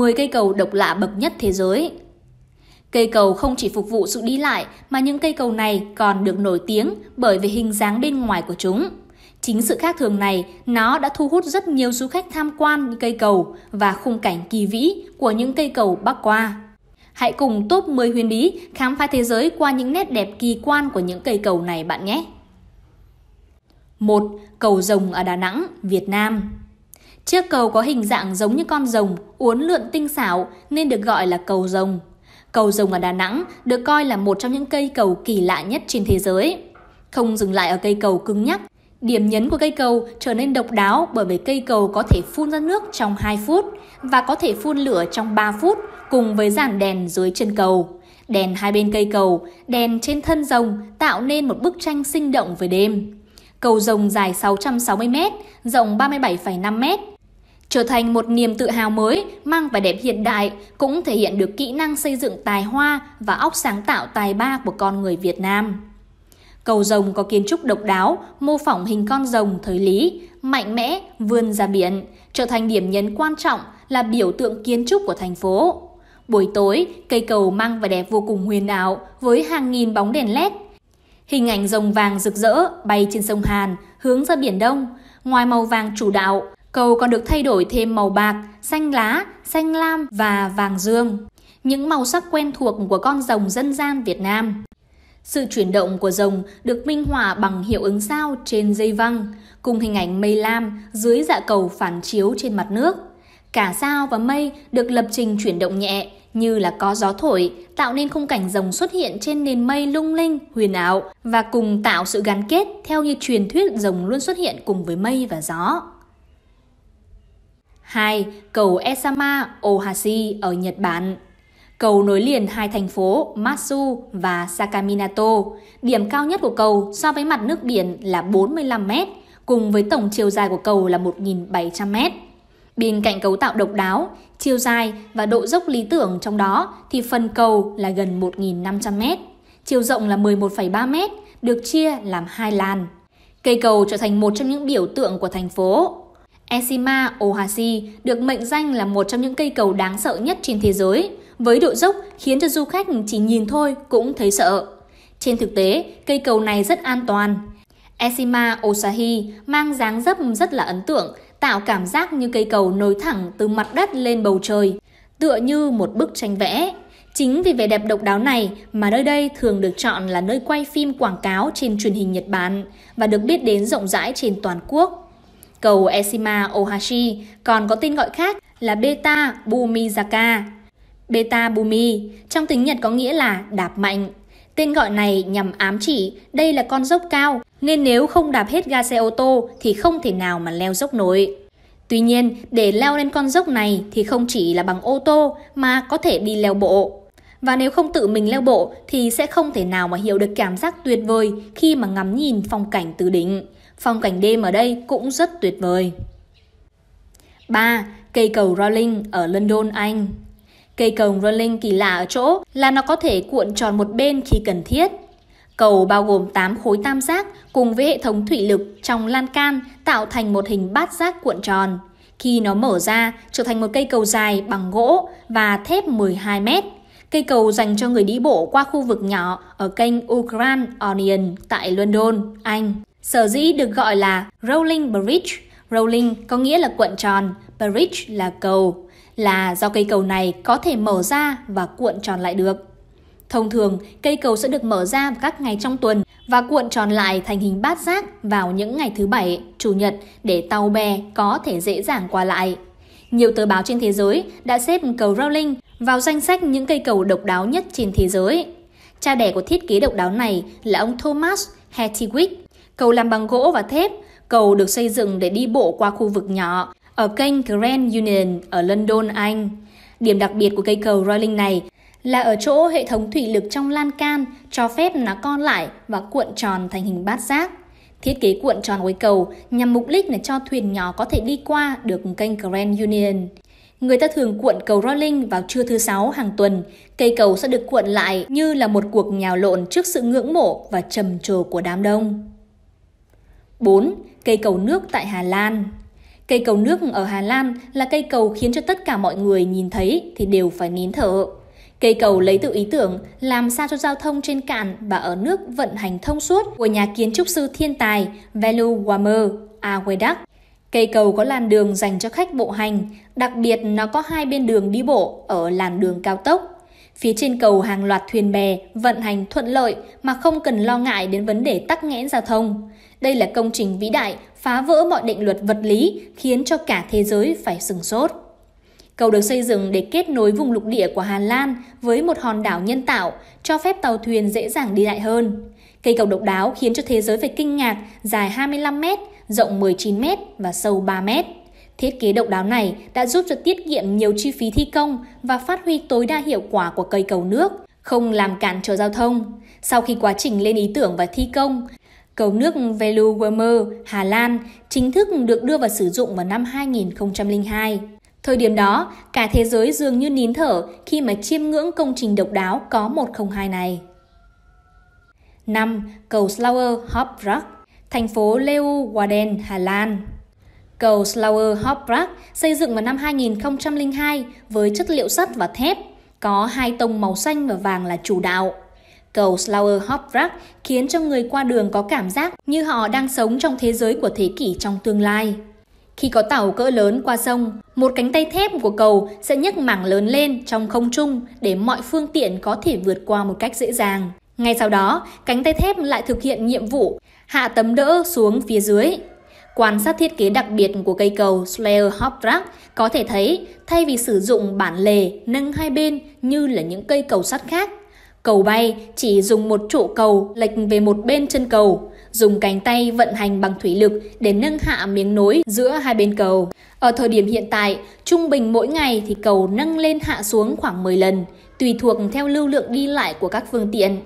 10 cây cầu độc lạ bậc nhất thế giới. Cây cầu không chỉ phục vụ sự đi lại mà những cây cầu này còn được nổi tiếng bởi vì hình dáng bên ngoài của chúng. Chính sự khác thường này, nó đã thu hút rất nhiều du khách tham quan những cây cầu và khung cảnh kỳ vĩ của những cây cầu Bắc qua. Hãy cùng top 10 huyền bí khám phá thế giới qua những nét đẹp kỳ quan của những cây cầu này bạn nhé. 1. Cầu rồng ở Đà Nẵng, Việt Nam Chiếc cầu có hình dạng giống như con rồng, uốn lượn tinh xảo nên được gọi là cầu rồng. Cầu rồng ở Đà Nẵng được coi là một trong những cây cầu kỳ lạ nhất trên thế giới. Không dừng lại ở cây cầu cứng nhắc, điểm nhấn của cây cầu trở nên độc đáo bởi vì cây cầu có thể phun ra nước trong 2 phút và có thể phun lửa trong 3 phút cùng với dàn đèn dưới chân cầu. Đèn hai bên cây cầu, đèn trên thân rồng tạo nên một bức tranh sinh động về đêm. Cầu rồng dài 660m, rộng 37,5m. Trở thành một niềm tự hào mới, mang vẻ đẹp hiện đại, cũng thể hiện được kỹ năng xây dựng tài hoa và óc sáng tạo tài ba của con người Việt Nam. Cầu rồng có kiến trúc độc đáo, mô phỏng hình con rồng thời lý, mạnh mẽ, vươn ra biển, trở thành điểm nhấn quan trọng là biểu tượng kiến trúc của thành phố. Buổi tối, cây cầu mang vẻ đẹp vô cùng huyền ảo với hàng nghìn bóng đèn led, Hình ảnh rồng vàng rực rỡ bay trên sông Hàn hướng ra biển Đông. Ngoài màu vàng chủ đạo, cầu còn được thay đổi thêm màu bạc, xanh lá, xanh lam và vàng dương. Những màu sắc quen thuộc của con rồng dân gian Việt Nam. Sự chuyển động của rồng được minh họa bằng hiệu ứng sao trên dây văng, cùng hình ảnh mây lam dưới dạ cầu phản chiếu trên mặt nước. Cả sao và mây được lập trình chuyển động nhẹ, như là có gió thổi, tạo nên khung cảnh rồng xuất hiện trên nền mây lung linh, huyền ảo và cùng tạo sự gắn kết theo như truyền thuyết rồng luôn xuất hiện cùng với mây và gió. 2. Cầu Esama Ohashi ở Nhật Bản Cầu nối liền hai thành phố Matsu và Sakaminato. Điểm cao nhất của cầu so với mặt nước biển là 45 mét, cùng với tổng chiều dài của cầu là 1.700 mét. Bên cạnh cấu tạo độc đáo, chiều dài và độ dốc lý tưởng trong đó thì phần cầu là gần 1.500m, chiều rộng là 11,3m, được chia làm hai làn. Cây cầu trở thành một trong những biểu tượng của thành phố. Eshima Ohashi được mệnh danh là một trong những cây cầu đáng sợ nhất trên thế giới, với độ dốc khiến cho du khách chỉ nhìn thôi cũng thấy sợ. Trên thực tế, cây cầu này rất an toàn. Eshima Ohashi mang dáng dấp rất là ấn tượng tạo cảm giác như cây cầu nối thẳng từ mặt đất lên bầu trời, tựa như một bức tranh vẽ. Chính vì vẻ đẹp độc đáo này mà nơi đây thường được chọn là nơi quay phim quảng cáo trên truyền hình Nhật Bản và được biết đến rộng rãi trên toàn quốc. Cầu Eshima Ohashi còn có tên gọi khác là Beta Bumizaka. Beta Bumi trong tiếng Nhật có nghĩa là đạp mạnh Tên gọi này nhằm ám chỉ đây là con dốc cao, nên nếu không đạp hết ga xe ô tô thì không thể nào mà leo dốc nổi. Tuy nhiên, để leo lên con dốc này thì không chỉ là bằng ô tô mà có thể đi leo bộ. Và nếu không tự mình leo bộ thì sẽ không thể nào mà hiểu được cảm giác tuyệt vời khi mà ngắm nhìn phong cảnh từ đỉnh. Phong cảnh đêm ở đây cũng rất tuyệt vời. 3. Cây cầu Rolling ở London, Anh Cây cầu rolling kỳ lạ ở chỗ là nó có thể cuộn tròn một bên khi cần thiết. Cầu bao gồm 8 khối tam giác cùng với hệ thống thủy lực trong lan can tạo thành một hình bát giác cuộn tròn. Khi nó mở ra, trở thành một cây cầu dài bằng gỗ và thép 12 mét. Cây cầu dành cho người đi bộ qua khu vực nhỏ ở kênh Ukraine Onion tại London, Anh. Sở dĩ được gọi là Rolling Bridge. Rolling có nghĩa là cuộn tròn, bridge là cầu là do cây cầu này có thể mở ra và cuộn tròn lại được. Thông thường, cây cầu sẽ được mở ra vào các ngày trong tuần và cuộn tròn lại thành hình bát giác vào những ngày thứ bảy, chủ nhật để tàu bè có thể dễ dàng qua lại. Nhiều tờ báo trên thế giới đã xếp cầu Rowling vào danh sách những cây cầu độc đáo nhất trên thế giới. Cha đẻ của thiết kế độc đáo này là ông Thomas Hedwig. Cầu làm bằng gỗ và thép, cầu được xây dựng để đi bộ qua khu vực nhỏ, ở kênh Grand Union ở London, Anh. Điểm đặc biệt của cây cầu Rolling này là ở chỗ hệ thống thủy lực trong lan can cho phép nó co lại và cuộn tròn thành hình bát giác. Thiết kế cuộn tròn cây cầu nhằm mục đích là cho thuyền nhỏ có thể đi qua được kênh Grand Union. Người ta thường cuộn cầu Rolling vào trưa thứ sáu hàng tuần. Cây cầu sẽ được cuộn lại như là một cuộc nhào lộn trước sự ngưỡng mộ và trầm trồ của đám đông. 4. Cây cầu nước tại Hà Lan Cây cầu nước ở Hà Lan là cây cầu khiến cho tất cả mọi người nhìn thấy thì đều phải nín thở. Cây cầu lấy từ ý tưởng làm sao cho giao thông trên cạn và ở nước vận hành thông suốt của nhà kiến trúc sư thiên tài Velu Warmer Awedak. Cây cầu có làn đường dành cho khách bộ hành, đặc biệt nó có hai bên đường đi bộ ở làn đường cao tốc. Phía trên cầu hàng loạt thuyền bè vận hành thuận lợi mà không cần lo ngại đến vấn đề tắc nghẽn giao thông. Đây là công trình vĩ đại phá vỡ mọi định luật vật lý khiến cho cả thế giới phải sừng sốt. Cầu được xây dựng để kết nối vùng lục địa của Hà Lan với một hòn đảo nhân tạo, cho phép tàu thuyền dễ dàng đi lại hơn. Cây cầu độc đáo khiến cho thế giới phải kinh ngạc, dài 25 m, rộng 19 m và sâu 3 m. Thiết kế độc đáo này đã giúp cho tiết kiệm nhiều chi phí thi công và phát huy tối đa hiệu quả của cây cầu nước, không làm cản trở giao thông. Sau khi quá trình lên ý tưởng và thi công, Cầu nước Veluwemer, Hà Lan chính thức được đưa vào sử dụng vào năm 2002. Thời điểm đó, cả thế giới dường như nín thở khi mà chiêm ngưỡng công trình độc đáo có 102 này. 5. Cầu Slauer Hopbrak, thành phố Leeuwarden, Hà Lan. Cầu Slauer Hopbrak xây dựng vào năm 2002 với chất liệu sắt và thép, có hai tông màu xanh và vàng là chủ đạo. Cầu Slower Hoprak khiến cho người qua đường có cảm giác như họ đang sống trong thế giới của thế kỷ trong tương lai. Khi có tàu cỡ lớn qua sông, một cánh tay thép của cầu sẽ nhấc mảng lớn lên trong không trung để mọi phương tiện có thể vượt qua một cách dễ dàng. Ngay sau đó, cánh tay thép lại thực hiện nhiệm vụ hạ tấm đỡ xuống phía dưới. Quan sát thiết kế đặc biệt của cây cầu Slayer Hoprak có thể thấy, thay vì sử dụng bản lề nâng hai bên như là những cây cầu sắt khác, Cầu bay chỉ dùng một trụ cầu lệch về một bên chân cầu, dùng cánh tay vận hành bằng thủy lực để nâng hạ miếng nối giữa hai bên cầu. Ở thời điểm hiện tại, trung bình mỗi ngày thì cầu nâng lên hạ xuống khoảng 10 lần, tùy thuộc theo lưu lượng đi lại của các phương tiện.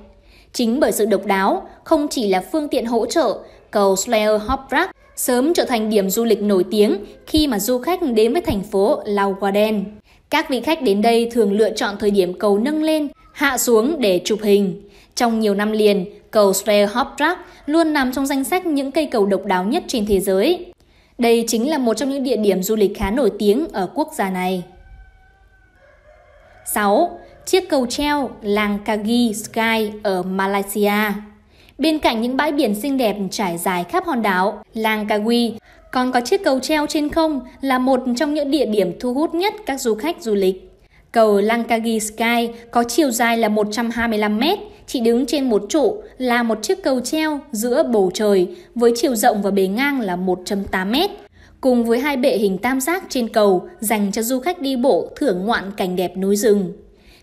Chính bởi sự độc đáo, không chỉ là phương tiện hỗ trợ, cầu Slayer Hoprak sớm trở thành điểm du lịch nổi tiếng khi mà du khách đến với thành phố Lauwarden. Các vị khách đến đây thường lựa chọn thời điểm cầu nâng lên hạ xuống để chụp hình. Trong nhiều năm liền, cầu Svehoprak luôn nằm trong danh sách những cây cầu độc đáo nhất trên thế giới. Đây chính là một trong những địa điểm du lịch khá nổi tiếng ở quốc gia này. 6. Chiếc cầu treo làng Kagi Sky ở Malaysia. Bên cạnh những bãi biển xinh đẹp trải dài khắp hòn đảo, làng Kagi còn có chiếc cầu treo trên không là một trong những địa điểm thu hút nhất các du khách du lịch. Cầu Lankagi Sky có chiều dài là 125 mét, chỉ đứng trên một trụ là một chiếc cầu treo giữa bầu trời với chiều rộng và bề ngang là 1.8 mét. Cùng với hai bệ hình tam giác trên cầu dành cho du khách đi bộ thưởng ngoạn cảnh đẹp núi rừng.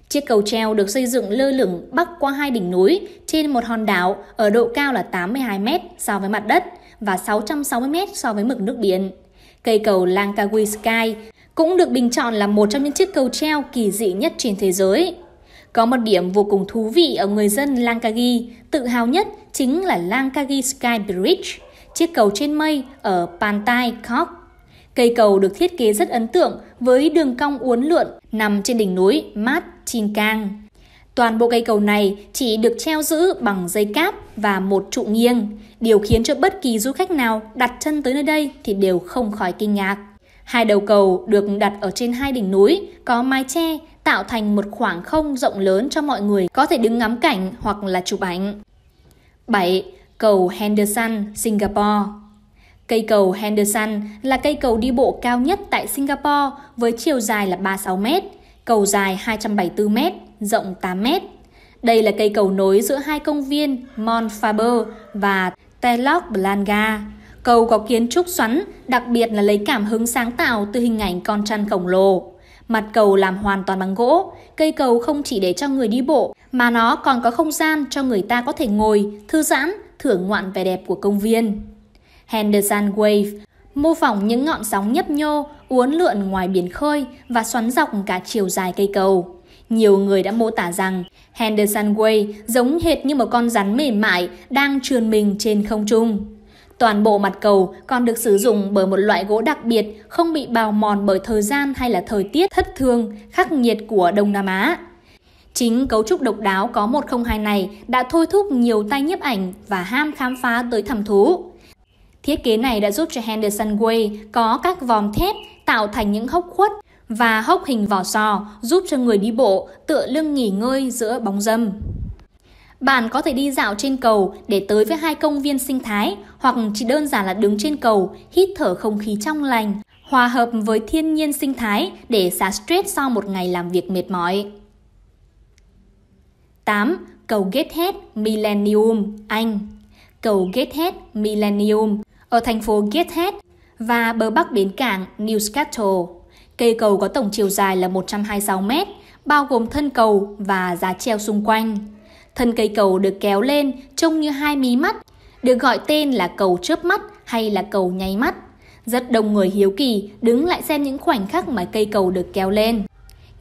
Chiếc cầu treo được xây dựng lơ lửng bắc qua hai đỉnh núi trên một hòn đảo ở độ cao là 82 mét so với mặt đất và 660 mét so với mực nước biển. Cây cầu Langkawi Sky cũng được bình chọn là một trong những chiếc cầu treo kỳ dị nhất trên thế giới. Có một điểm vô cùng thú vị ở người dân Langkawi, tự hào nhất chính là Langkawi Sky Bridge, chiếc cầu trên mây ở Pantai Khok. Cây cầu được thiết kế rất ấn tượng với đường cong uốn lượn nằm trên đỉnh núi Mat Chinkang. Toàn bộ cây cầu này chỉ được treo giữ bằng dây cáp và một trụ nghiêng, điều khiến cho bất kỳ du khách nào đặt chân tới nơi đây thì đều không khỏi kinh ngạc. Hai đầu cầu được đặt ở trên hai đỉnh núi, có mái che tạo thành một khoảng không rộng lớn cho mọi người có thể đứng ngắm cảnh hoặc là chụp ảnh. 7. Cầu Henderson, Singapore Cây cầu Henderson là cây cầu đi bộ cao nhất tại Singapore với chiều dài là 36 mét, cầu dài 274 mét, rộng 8 mét. Đây là cây cầu nối giữa hai công viên Mount Faber và Telok Blangah. Cầu có kiến trúc xoắn, đặc biệt là lấy cảm hứng sáng tạo từ hình ảnh con trăn khổng lồ. Mặt cầu làm hoàn toàn bằng gỗ, cây cầu không chỉ để cho người đi bộ mà nó còn có không gian cho người ta có thể ngồi, thư giãn, thưởng ngoạn vẻ đẹp của công viên. Henderson Wave mô phỏng những ngọn sóng nhấp nhô uốn lượn ngoài biển khơi và xoắn dọc cả chiều dài cây cầu. Nhiều người đã mô tả rằng Henderson Wave giống hệt như một con rắn mềm mại đang trườn mình trên không trung. Toàn bộ mặt cầu còn được sử dụng bởi một loại gỗ đặc biệt không bị bào mòn bởi thời gian hay là thời tiết thất thường, khắc nghiệt của Đông Nam Á. Chính cấu trúc độc đáo có 102 này đã thôi thúc nhiều tay nhiếp ảnh và ham khám phá tới thầm thú. Thiết kế này đã giúp cho Henderson Way có các vòm thép tạo thành những hốc khuất và hốc hình vỏ sò giúp cho người đi bộ tựa lưng nghỉ ngơi giữa bóng dâm. Bạn có thể đi dạo trên cầu để tới với hai công viên sinh thái hoặc chỉ đơn giản là đứng trên cầu, hít thở không khí trong lành, hòa hợp với thiên nhiên sinh thái để xả stress sau một ngày làm việc mệt mỏi. 8. Cầu Gatehead Millennium, Anh Cầu Gatehead Millennium ở thành phố Gatehead và bờ bắc bến cảng Newcastle. Cây cầu có tổng chiều dài là 126 m bao gồm thân cầu và giá treo xung quanh. Thân cây cầu được kéo lên trông như hai mí mắt, được gọi tên là cầu chớp mắt hay là cầu nháy mắt. Rất đông người hiếu kỳ đứng lại xem những khoảnh khắc mà cây cầu được kéo lên.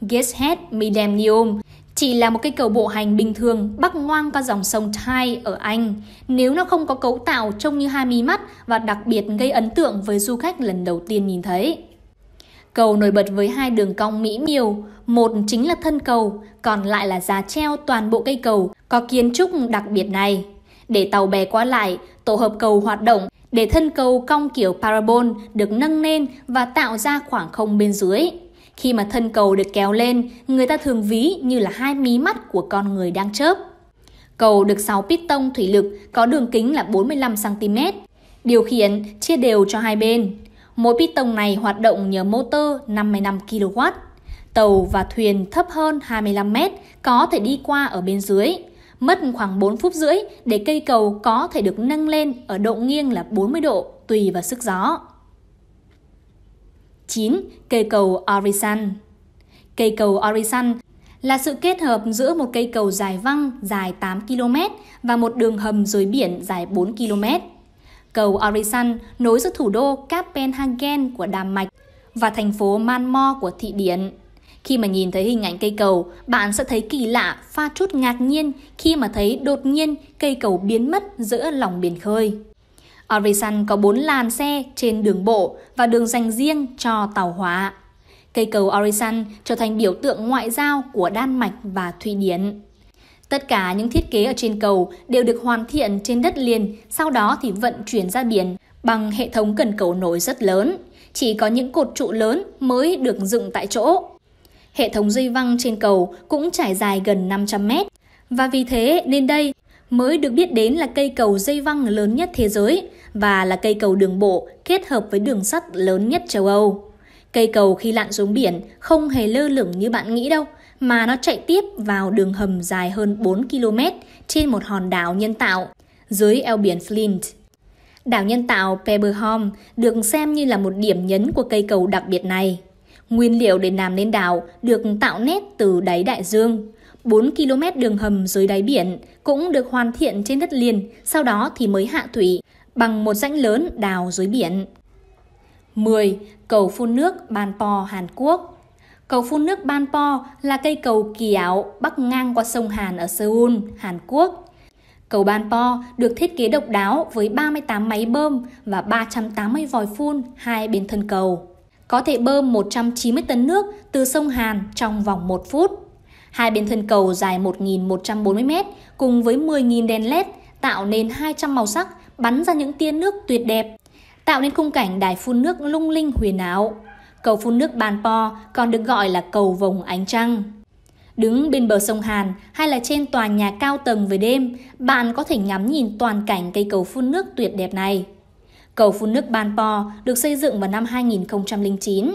Gateshead Midemnium chỉ là một cây cầu bộ hành bình thường bắc ngoang qua dòng sông Tyne ở Anh. Nếu nó không có cấu tạo trông như hai mí mắt và đặc biệt gây ấn tượng với du khách lần đầu tiên nhìn thấy. Cầu nổi bật với hai đường cong mỹ miều, một chính là thân cầu, còn lại là giá treo toàn bộ cây cầu có kiến trúc đặc biệt này. Để tàu bè qua lại, tổ hợp cầu hoạt động để thân cầu cong kiểu parabol được nâng lên và tạo ra khoảng không bên dưới. Khi mà thân cầu được kéo lên, người ta thường ví như là hai mí mắt của con người đang chớp. Cầu được 6 piston thủy lực có đường kính là 45cm, điều khiển chia đều cho hai bên. Mỗi piston này hoạt động nhờ motor 55 kW. Tàu và thuyền thấp hơn 25 m có thể đi qua ở bên dưới mất khoảng 4 phút rưỡi để cây cầu có thể được nâng lên ở độ nghiêng là 40 độ tùy vào sức gió. 9. Cây cầu Orisan Cây cầu Orisan là sự kết hợp giữa một cây cầu dài văng dài 8 km và một đường hầm dưới biển dài 4 km. Cầu Orisan nối giữa thủ đô Copenhagen của Đan Mạch và thành phố Manmore của thị Điển. Khi mà nhìn thấy hình ảnh cây cầu, bạn sẽ thấy kỳ lạ, pha chút ngạc nhiên khi mà thấy đột nhiên cây cầu biến mất giữa lòng biển khơi. Orisan có 4 làn xe trên đường bộ và đường dành riêng cho tàu hóa. Cây cầu Orisan trở thành biểu tượng ngoại giao của Đan Mạch và Thụy Điển. Tất cả những thiết kế ở trên cầu đều được hoàn thiện trên đất liền, sau đó thì vận chuyển ra biển bằng hệ thống cần cầu nổi rất lớn. Chỉ có những cột trụ lớn mới được dựng tại chỗ hệ thống dây văng trên cầu cũng trải dài gần 500 mét. Và vì thế nên đây mới được biết đến là cây cầu dây văng lớn nhất thế giới và là cây cầu đường bộ kết hợp với đường sắt lớn nhất châu Âu. Cây cầu khi lặn xuống biển không hề lơ lửng như bạn nghĩ đâu, mà nó chạy tiếp vào đường hầm dài hơn 4 km trên một hòn đảo nhân tạo dưới eo biển Flint. Đảo nhân tạo Peberholm được xem như là một điểm nhấn của cây cầu đặc biệt này. Nguyên liệu để làm nên đảo được tạo nét từ đáy đại dương. 4 km đường hầm dưới đáy biển cũng được hoàn thiện trên đất liền, sau đó thì mới hạ thủy bằng một rãnh lớn đào dưới biển. 10. Cầu phun nước Ban Po, Hàn Quốc Cầu phun nước Ban Po là cây cầu kỳ ảo bắc ngang qua sông Hàn ở Seoul, Hàn Quốc. Cầu Ban Po được thiết kế độc đáo với 38 máy bơm và 380 vòi phun hai bên thân cầu có thể bơm 190 tấn nước từ sông Hàn trong vòng 1 phút. Hai bên thân cầu dài 1.140 mét cùng với 10.000 đèn LED tạo nên 200 màu sắc bắn ra những tia nước tuyệt đẹp, tạo nên khung cảnh đài phun nước lung linh huyền ảo. Cầu phun nước Ban Po còn được gọi là cầu vồng ánh trăng. Đứng bên bờ sông Hàn hay là trên tòa nhà cao tầng về đêm, bạn có thể ngắm nhìn toàn cảnh cây cầu phun nước tuyệt đẹp này. Cầu phun nước Ban Po được xây dựng vào năm 2009.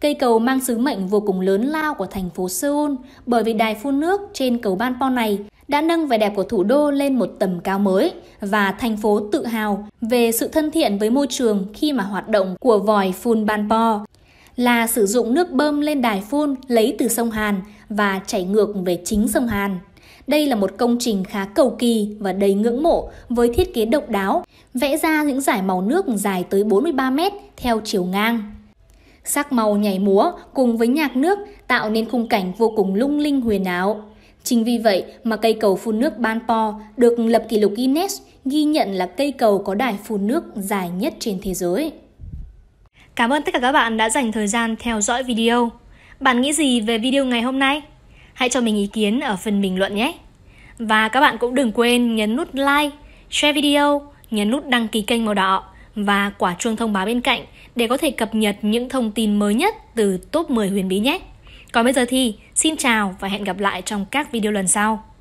Cây cầu mang sứ mệnh vô cùng lớn lao của thành phố Seoul bởi vì đài phun nước trên cầu Ban Po này đã nâng vẻ đẹp của thủ đô lên một tầm cao mới và thành phố tự hào về sự thân thiện với môi trường khi mà hoạt động của vòi phun Ban Po là sử dụng nước bơm lên đài phun lấy từ sông Hàn và chảy ngược về chính sông Hàn. Đây là một công trình khá cầu kỳ và đầy ngưỡng mộ với thiết kế độc đáo, vẽ ra những giải màu nước dài tới 43 mét theo chiều ngang. Sắc màu nhảy múa cùng với nhạc nước tạo nên khung cảnh vô cùng lung linh huyền ảo. Chính vì vậy mà cây cầu phun nước Ban Po được lập kỷ lục Guinness ghi nhận là cây cầu có đài phun nước dài nhất trên thế giới. Cảm ơn tất cả các bạn đã dành thời gian theo dõi video. Bạn nghĩ gì về video ngày hôm nay? Hãy cho mình ý kiến ở phần bình luận nhé. Và các bạn cũng đừng quên nhấn nút like, share video, nhấn nút đăng ký kênh màu đỏ và quả chuông thông báo bên cạnh để có thể cập nhật những thông tin mới nhất từ top 10 huyền bí nhé. Còn bây giờ thì xin chào và hẹn gặp lại trong các video lần sau.